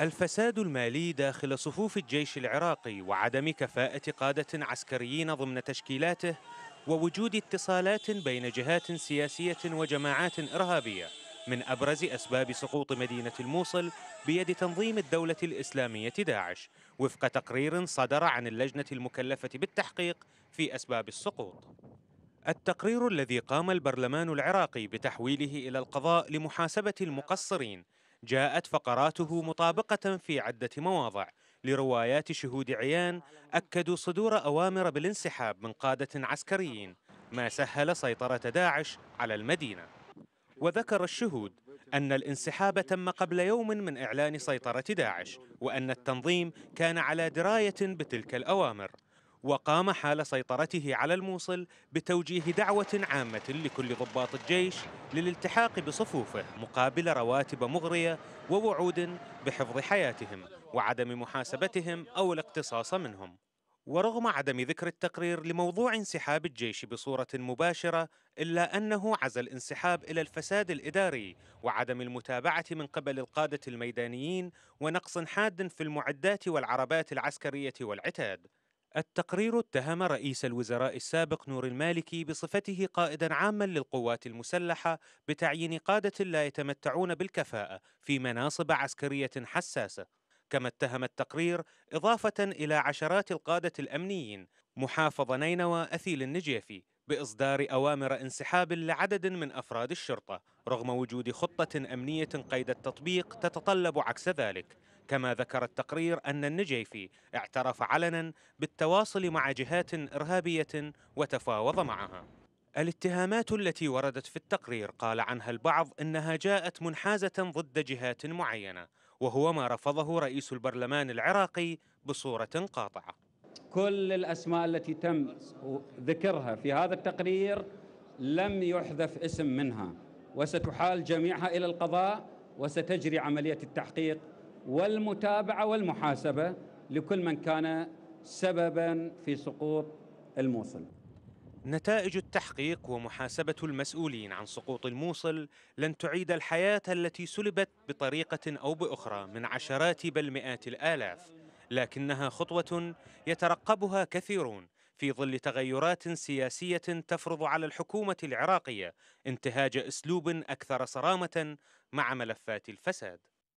الفساد المالي داخل صفوف الجيش العراقي وعدم كفاءة قادة عسكريين ضمن تشكيلاته ووجود اتصالات بين جهات سياسية وجماعات إرهابية من أبرز أسباب سقوط مدينة الموصل بيد تنظيم الدولة الإسلامية داعش وفق تقرير صدر عن اللجنة المكلفة بالتحقيق في أسباب السقوط التقرير الذي قام البرلمان العراقي بتحويله إلى القضاء لمحاسبة المقصرين جاءت فقراته مطابقة في عدة مواضع لروايات شهود عيان أكدوا صدور أوامر بالانسحاب من قادة عسكريين ما سهل سيطرة داعش على المدينة وذكر الشهود أن الانسحاب تم قبل يوم من إعلان سيطرة داعش وأن التنظيم كان على دراية بتلك الأوامر وقام حال سيطرته على الموصل بتوجيه دعوة عامة لكل ضباط الجيش للالتحاق بصفوفه مقابل رواتب مغرية ووعود بحفظ حياتهم وعدم محاسبتهم أو الاقتصاص منهم ورغم عدم ذكر التقرير لموضوع انسحاب الجيش بصورة مباشرة إلا أنه عزى الانسحاب إلى الفساد الإداري وعدم المتابعة من قبل القادة الميدانيين ونقص حاد في المعدات والعربات العسكرية والعتاد التقرير اتهم رئيس الوزراء السابق نور المالكي بصفته قائدا عاما للقوات المسلحه بتعيين قاده لا يتمتعون بالكفاءه في مناصب عسكريه حساسه كما اتهم التقرير إضافة إلى عشرات القادة الأمنيين محافظ نينوى أثيل النجيفي بإصدار أوامر انسحاب لعدد من أفراد الشرطة رغم وجود خطة أمنية قيد التطبيق تتطلب عكس ذلك كما ذكر التقرير أن النجيفي اعترف علنا بالتواصل مع جهات إرهابية وتفاوض معها الاتهامات التي وردت في التقرير قال عنها البعض انها جاءت منحازه ضد جهات معينه وهو ما رفضه رئيس البرلمان العراقي بصورة قاطعة كل الأسماء التي تم ذكرها في هذا التقرير لم يحذف اسم منها وستحال جميعها إلى القضاء وستجري عملية التحقيق والمتابعة والمحاسبة لكل من كان سببا في سقوط الموصل نتائج التحقيق ومحاسبة المسؤولين عن سقوط الموصل لن تعيد الحياة التي سلبت بطريقة أو بأخرى من عشرات بل مئات الآلاف لكنها خطوة يترقبها كثيرون في ظل تغيرات سياسية تفرض على الحكومة العراقية انتهاج أسلوب أكثر صرامة مع ملفات الفساد